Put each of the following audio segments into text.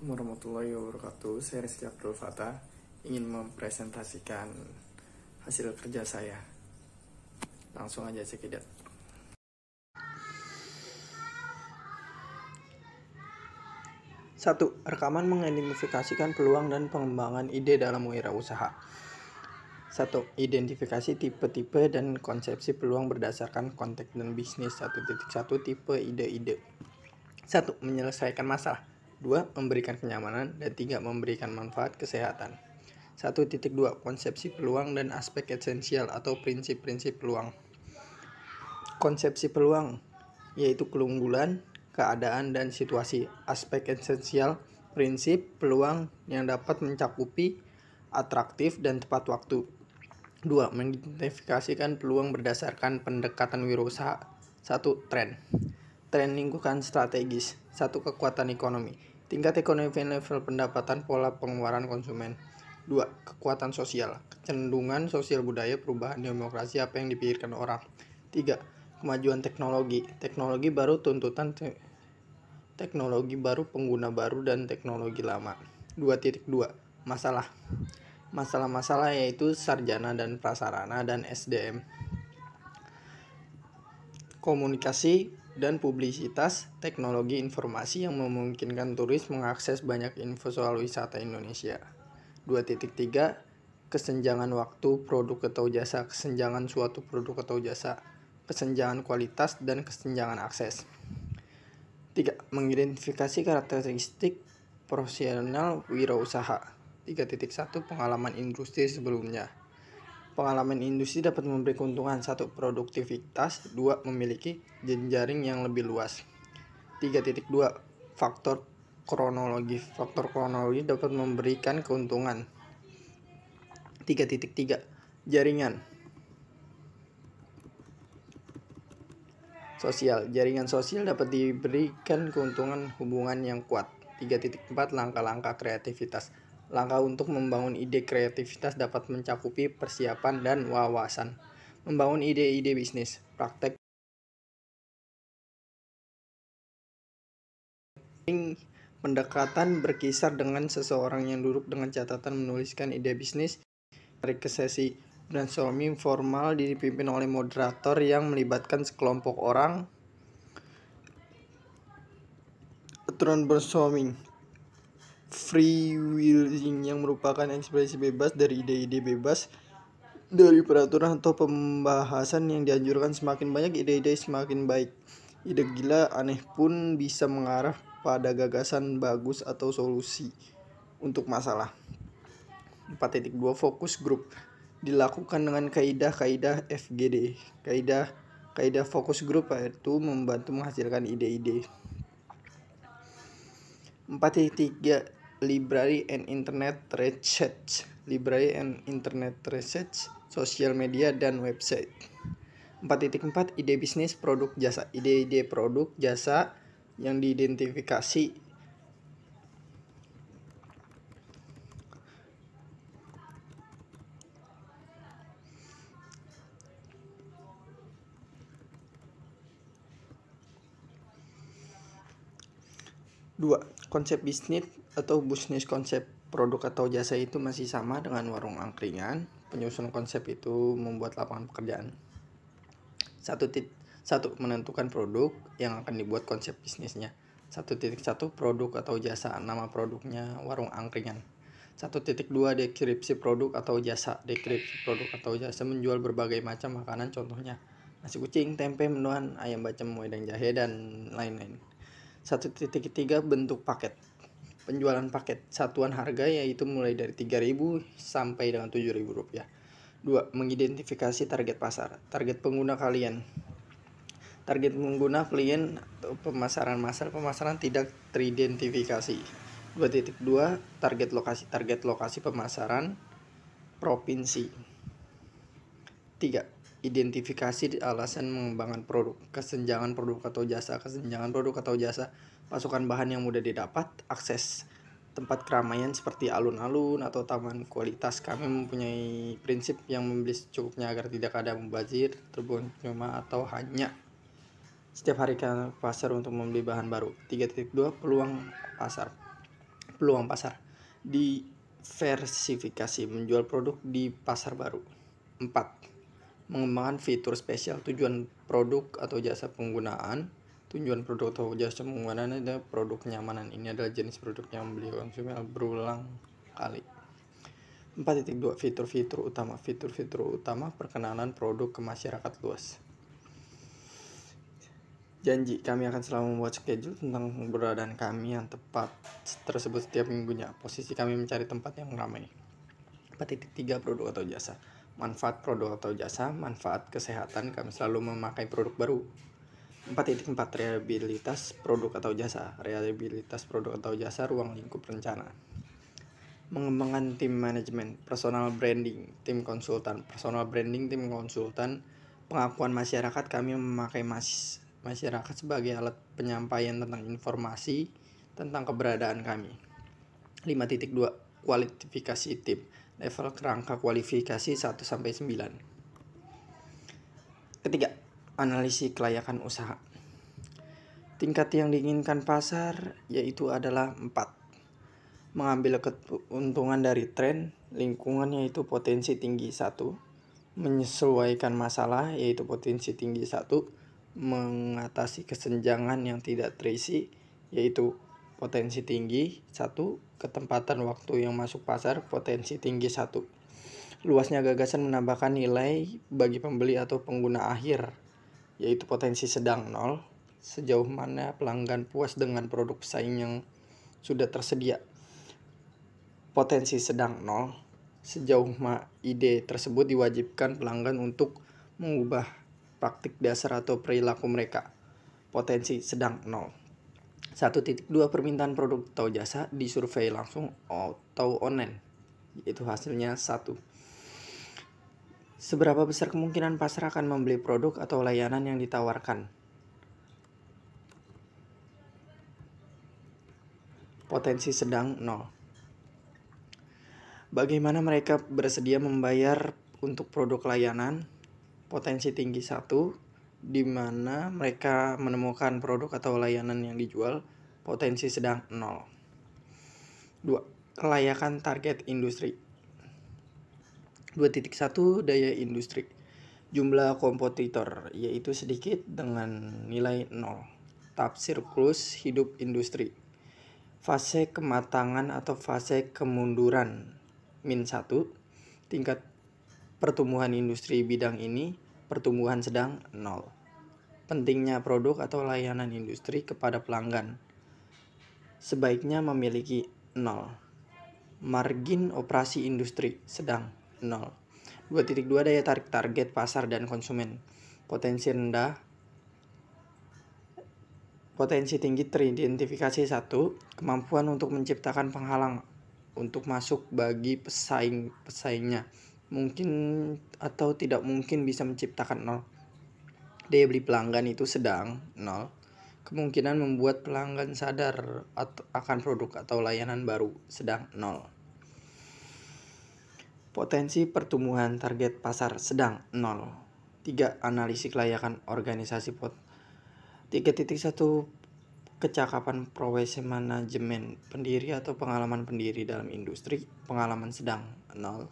Assalamualaikum warahmatullahi wabarakatuh. Saya Rizky Abdul Fatah ingin mempresentasikan hasil kerja saya. Langsung aja sekedar. Satu, rekaman mengidentifikasikan peluang dan pengembangan ide dalam wirausaha. Satu, identifikasi tipe-tipe dan konsepsi peluang berdasarkan konteks dan bisnis. satu tipe ide-ide. Satu, menyelesaikan masalah. 2. Memberikan kenyamanan dan 3. Memberikan manfaat kesehatan. 1.2 Konsepsi peluang dan aspek esensial atau prinsip-prinsip peluang. Konsepsi peluang yaitu keunggulan, keadaan dan situasi, aspek esensial, prinsip peluang yang dapat mencakupi atraktif dan tepat waktu. 2. Mengidentifikasikan peluang berdasarkan pendekatan wirausaha. 1. Tren. Tren lingkungan strategis. 1. Kekuatan ekonomi. Tingkat ekonomi level pendapatan pola pengeluaran konsumen. 2. Kekuatan sosial. Kecenderungan sosial budaya perubahan demokrasi apa yang dipikirkan orang. 3. Kemajuan teknologi. Teknologi baru tuntutan te teknologi baru pengguna baru dan teknologi lama. 2.2. Masalah. Masalah-masalah yaitu sarjana dan prasarana dan SDM. Komunikasi dan publisitas teknologi informasi yang memungkinkan turis mengakses banyak info soal wisata Indonesia. 2.3 Kesenjangan waktu produk atau jasa, kesenjangan suatu produk atau jasa, kesenjangan kualitas dan kesenjangan akses. 3. Mengidentifikasi karakteristik profesional wirausaha. 3.1 Pengalaman industri sebelumnya. Pengalaman industri dapat memberi keuntungan satu produktivitas, dua memiliki jaring yang lebih luas. 3.2 Faktor kronologi. Faktor kronologi dapat memberikan keuntungan. 3.3 Jaringan. Sosial. Jaringan sosial dapat diberikan keuntungan hubungan yang kuat. 3.4 Langkah-langkah kreativitas Langkah untuk membangun ide kreativitas dapat mencakupi persiapan dan wawasan, membangun ide-ide bisnis, praktek pendekatan berkisar dengan seseorang yang duduk dengan catatan menuliskan ide bisnis dari ke sesi brainstorming formal dipimpin oleh moderator yang melibatkan sekelompok orang aturan brainstorming free willing yang merupakan ekspresi bebas dari ide-ide bebas dari peraturan atau pembahasan yang dianjurkan semakin banyak ide-ide semakin baik. Ide gila aneh pun bisa mengarah pada gagasan bagus atau solusi untuk masalah. 4.2 fokus grup dilakukan dengan kaidah-kaidah FGD. Kaidah kaidah fokus grup yaitu membantu menghasilkan ide-ide. 4.3 library and internet research, library and internet research, sosial media dan website. 4.4 ide bisnis produk jasa ide-ide produk jasa yang diidentifikasi Dua, konsep bisnis atau bisnis konsep produk atau jasa itu masih sama dengan warung angkringan, penyusun konsep itu membuat lapangan pekerjaan. Satu titik satu menentukan produk yang akan dibuat konsep bisnisnya. Satu titik satu produk atau jasa nama produknya warung angkringan. Satu titik dua deskripsi produk atau jasa deskripsi produk atau jasa menjual berbagai macam makanan contohnya nasi kucing, tempe, mendoan, ayam bacem, wedang jahe dan lain-lain. Satu titik tiga bentuk paket penjualan paket satuan harga yaitu mulai dari 3.000 sampai dengan 7.000 rupiah. 2. Mengidentifikasi target pasar, target pengguna kalian. Target pengguna klien atau pemasaran masal pemasaran tidak teridentifikasi. 2.2 target lokasi, target lokasi pemasaran provinsi. 3 identifikasi alasan mengembangkan produk, kesenjangan produk atau jasa, kesenjangan produk atau jasa, pasokan bahan yang mudah didapat, akses tempat keramaian seperti alun-alun atau taman kualitas. Kami mempunyai prinsip yang membeli secukupnya agar tidak ada mubazir, terbuang cuma atau hanya setiap hari ke pasar untuk membeli bahan baru. 3.2 peluang pasar. Peluang pasar. Diversifikasi menjual produk di pasar baru. 4 mengembangkan fitur spesial tujuan produk atau jasa penggunaan tujuan produk atau jasa penggunaan adalah produk kenyamanan ini adalah jenis produk yang beli konsumen berulang kali 4.2 fitur-fitur utama fitur-fitur utama perkenalan produk ke masyarakat luas Janji, kami akan selalu membuat schedule tentang keberadaan kami yang tepat tersebut setiap minggunya. Posisi kami mencari tempat yang ramai. 4.3 produk atau jasa manfaat produk atau jasa, manfaat kesehatan, kami selalu memakai produk baru. 4.4 Reliabilitas produk atau jasa Reliabilitas produk atau jasa ruang lingkup rencana Mengembangkan tim manajemen, personal branding, tim konsultan Personal branding, tim konsultan Pengakuan masyarakat, kami memakai mas masyarakat sebagai alat penyampaian tentang informasi tentang keberadaan kami 5.2 Kualifikasi tim level kerangka kualifikasi 1 sampai 9. Ketiga, analisis kelayakan usaha. Tingkat yang diinginkan pasar yaitu adalah 4. Mengambil keuntungan dari tren, lingkungan yaitu potensi tinggi 1. Menyesuaikan masalah yaitu potensi tinggi 1. Mengatasi kesenjangan yang tidak terisi yaitu potensi tinggi satu ketempatan waktu yang masuk pasar potensi tinggi satu luasnya gagasan menambahkan nilai bagi pembeli atau pengguna akhir yaitu potensi sedang nol sejauh mana pelanggan puas dengan produk saing yang sudah tersedia potensi sedang nol sejauh ma ide tersebut diwajibkan pelanggan untuk mengubah praktik dasar atau perilaku mereka potensi sedang nol 1.2 permintaan produk atau jasa disurvei langsung atau online. Itu hasilnya satu. Seberapa besar kemungkinan pasar akan membeli produk atau layanan yang ditawarkan? Potensi sedang 0. Bagaimana mereka bersedia membayar untuk produk layanan? Potensi tinggi 1, di mana mereka menemukan produk atau layanan yang dijual potensi sedang nol. 2. Kelayakan target industri. 2.1 Daya industri. Jumlah kompetitor yaitu sedikit dengan nilai nol. Tafsir plus hidup industri. Fase kematangan atau fase kemunduran min 1 tingkat pertumbuhan industri bidang ini pertumbuhan sedang 0. Pentingnya produk atau layanan industri kepada pelanggan sebaiknya memiliki 0. Margin operasi industri sedang 0. 2.2 daya tarik target pasar dan konsumen. Potensi rendah potensi tinggi teridentifikasi satu kemampuan untuk menciptakan penghalang untuk masuk bagi pesaing-pesaingnya mungkin atau tidak mungkin bisa menciptakan nol. Daya beli pelanggan itu sedang nol. Kemungkinan membuat pelanggan sadar atau akan produk atau layanan baru sedang nol. Potensi pertumbuhan target pasar sedang nol. tiga Analisis kelayakan organisasi pot tiga titik satu Kecakapan profesi manajemen pendiri atau pengalaman pendiri dalam industri pengalaman sedang nol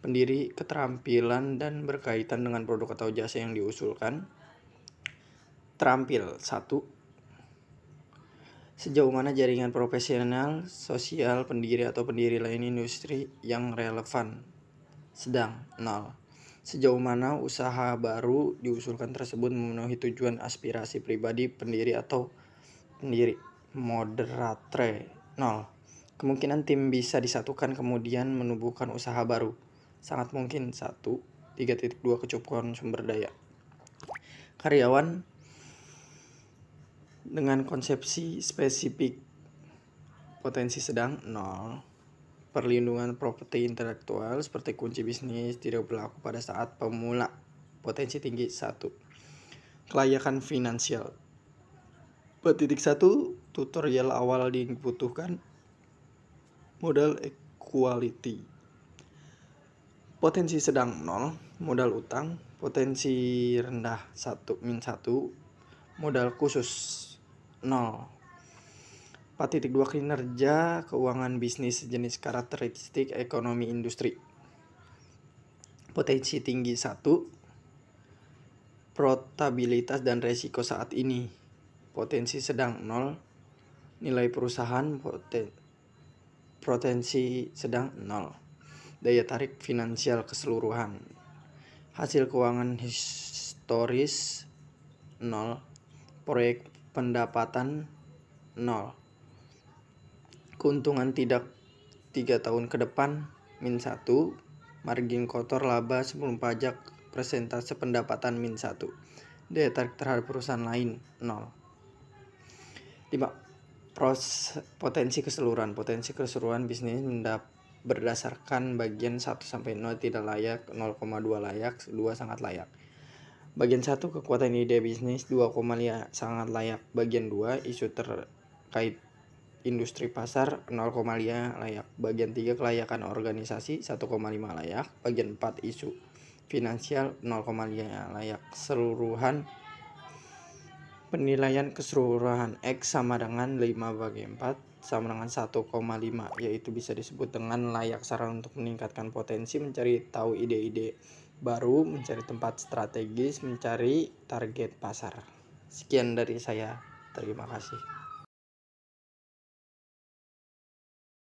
pendiri keterampilan dan berkaitan dengan produk atau jasa yang diusulkan. Terampil satu. sejauh mana jaringan profesional, sosial, pendiri atau pendiri lain industri yang relevan. Sedang nol. Sejauh mana usaha baru diusulkan tersebut memenuhi tujuan aspirasi pribadi pendiri atau pendiri. Moderatre Nol. Kemungkinan tim bisa disatukan kemudian menumbuhkan usaha baru sangat mungkin satu tiga titik dua kecukupan sumber daya. Karyawan dengan konsepsi spesifik potensi sedang nol perlindungan properti intelektual seperti kunci bisnis tidak berlaku pada saat pemula potensi tinggi satu kelayakan finansial titik satu tutorial awal dibutuhkan modal equality potensi sedang 0, modal utang, potensi rendah 1 min 1, modal khusus 0. 4.2 kinerja keuangan bisnis jenis karakteristik ekonomi industri. Potensi tinggi 1, profitabilitas dan resiko saat ini. Potensi sedang 0, nilai perusahaan poten, potensi sedang 0 daya tarik finansial keseluruhan. Hasil keuangan historis 0, proyek pendapatan 0. Keuntungan tidak 3 tahun ke depan min 1, margin kotor laba sebelum pajak persentase pendapatan min 1. Daya tarik terhadap perusahaan lain 0. 5. Pros, potensi keseluruhan potensi keseluruhan bisnis mendapat berdasarkan bagian 1 sampai 0 tidak layak, 0,2 layak, 2 sangat layak. Bagian 1 kekuatan ide bisnis, 2, sangat layak. Bagian 2 isu terkait industri pasar, 0,5 layak. Bagian 3 kelayakan organisasi, 1,5 layak. Bagian 4 isu finansial 0,5 layak. Seluruhan penilaian keseluruhan X sama dengan 5 bagi 4 sama dengan 1,5 yaitu bisa disebut dengan layak saran untuk meningkatkan potensi mencari tahu ide-ide baru, mencari tempat strategis, mencari target pasar. Sekian dari saya. Terima kasih.